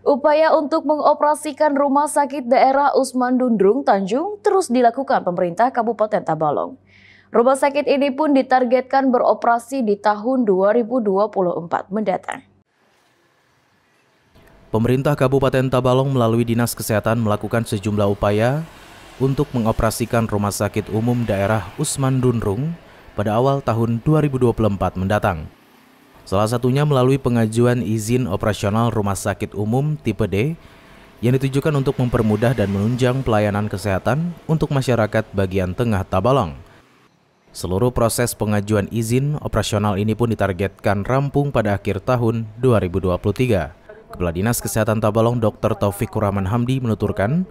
Upaya untuk mengoperasikan rumah sakit daerah Usman Dundrung Tanjung terus dilakukan pemerintah Kabupaten Tabalong. Rumah sakit ini pun ditargetkan beroperasi di tahun 2024 mendatang. Pemerintah Kabupaten Tabalong melalui Dinas Kesehatan melakukan sejumlah upaya untuk mengoperasikan Rumah Sakit Umum Daerah Usman Dunrung pada awal tahun 2024 mendatang. Salah satunya melalui pengajuan izin operasional rumah sakit umum tipe D yang ditujukan untuk mempermudah dan menunjang pelayanan kesehatan untuk masyarakat bagian tengah Tabalong. Seluruh proses pengajuan izin operasional ini pun ditargetkan rampung pada akhir tahun 2023. Kepala Dinas Kesehatan Tabalong Dr. Taufik Kuraman Hamdi menuturkan,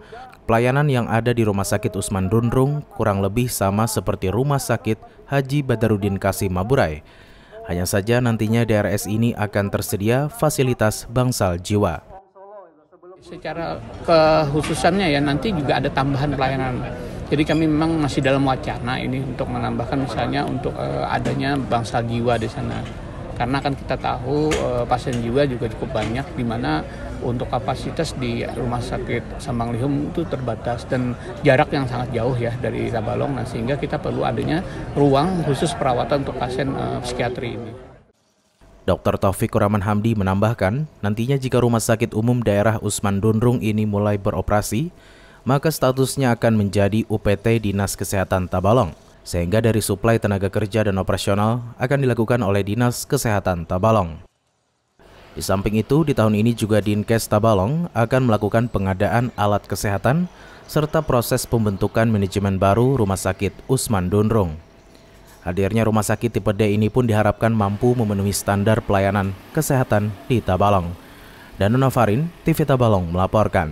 pelayanan yang ada di Rumah Sakit Usman Dunrung kurang lebih sama seperti Rumah Sakit Haji Badarudin Kasim Maburai hanya saja nantinya DRS ini akan tersedia fasilitas bangsal jiwa. Secara kehususannya ya nanti juga ada tambahan pelayanan. Jadi kami memang masih dalam wacana ini untuk menambahkan misalnya untuk uh, adanya bangsal jiwa di sana karena kan kita tahu uh, pasien jiwa juga cukup banyak di mana untuk kapasitas di rumah sakit Lihum itu terbatas dan jarak yang sangat jauh ya dari Tabalong nah sehingga kita perlu adanya ruang khusus perawatan untuk pasien uh, psikiatri ini. Dr. Taufik Kuraman Hamdi menambahkan, nantinya jika rumah sakit umum daerah Usman Dunrung ini mulai beroperasi, maka statusnya akan menjadi UPT Dinas Kesehatan Tabalong sehingga dari suplai tenaga kerja dan operasional akan dilakukan oleh Dinas Kesehatan Tabalong. Di samping itu, di tahun ini juga Dinkes Tabalong akan melakukan pengadaan alat kesehatan serta proses pembentukan manajemen baru Rumah Sakit Usman Dunrung. Hadirnya rumah sakit tipe D ini pun diharapkan mampu memenuhi standar pelayanan kesehatan di Tabalong. Danuna Farin, TV Tabalong melaporkan.